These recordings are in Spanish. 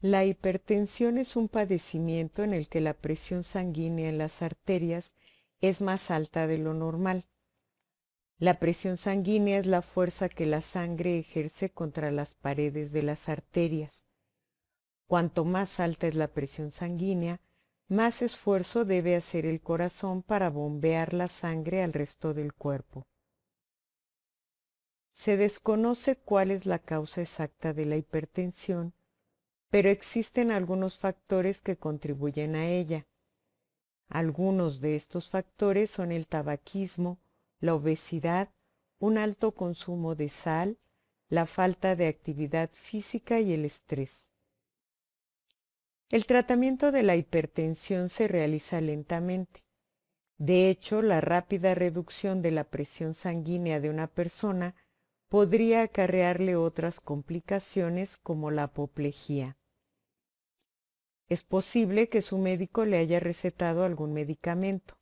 La hipertensión es un padecimiento en el que la presión sanguínea en las arterias es más alta de lo normal. La presión sanguínea es la fuerza que la sangre ejerce contra las paredes de las arterias. Cuanto más alta es la presión sanguínea, más esfuerzo debe hacer el corazón para bombear la sangre al resto del cuerpo. Se desconoce cuál es la causa exacta de la hipertensión pero existen algunos factores que contribuyen a ella. Algunos de estos factores son el tabaquismo, la obesidad, un alto consumo de sal, la falta de actividad física y el estrés. El tratamiento de la hipertensión se realiza lentamente. De hecho, la rápida reducción de la presión sanguínea de una persona podría acarrearle otras complicaciones como la apoplejía. Es posible que su médico le haya recetado algún medicamento.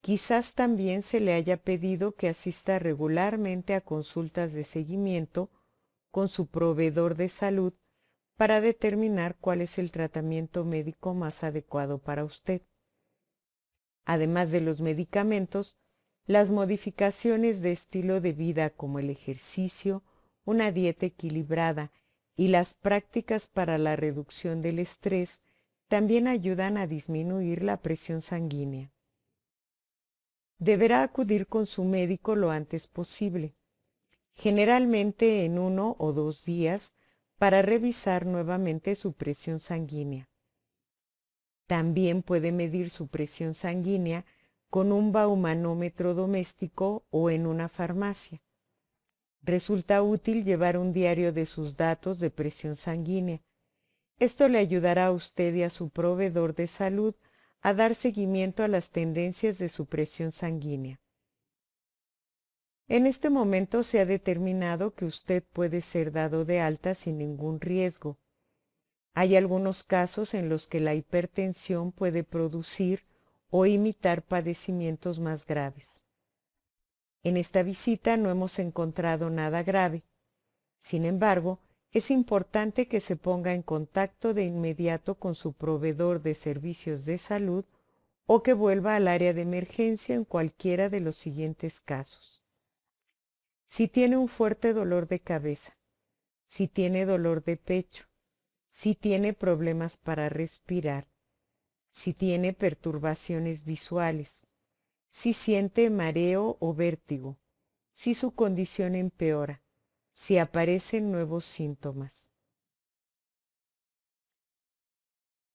Quizás también se le haya pedido que asista regularmente a consultas de seguimiento con su proveedor de salud para determinar cuál es el tratamiento médico más adecuado para usted. Además de los medicamentos, las modificaciones de estilo de vida como el ejercicio, una dieta equilibrada y las prácticas para la reducción del estrés también ayudan a disminuir la presión sanguínea. Deberá acudir con su médico lo antes posible, generalmente en uno o dos días, para revisar nuevamente su presión sanguínea. También puede medir su presión sanguínea con un baumanómetro doméstico o en una farmacia. Resulta útil llevar un diario de sus datos de presión sanguínea. Esto le ayudará a usted y a su proveedor de salud a dar seguimiento a las tendencias de su presión sanguínea. En este momento se ha determinado que usted puede ser dado de alta sin ningún riesgo. Hay algunos casos en los que la hipertensión puede producir o imitar padecimientos más graves. En esta visita no hemos encontrado nada grave. Sin embargo, es importante que se ponga en contacto de inmediato con su proveedor de servicios de salud o que vuelva al área de emergencia en cualquiera de los siguientes casos. Si tiene un fuerte dolor de cabeza, si tiene dolor de pecho, si tiene problemas para respirar, si tiene perturbaciones visuales, si siente mareo o vértigo, si su condición empeora, si aparecen nuevos síntomas.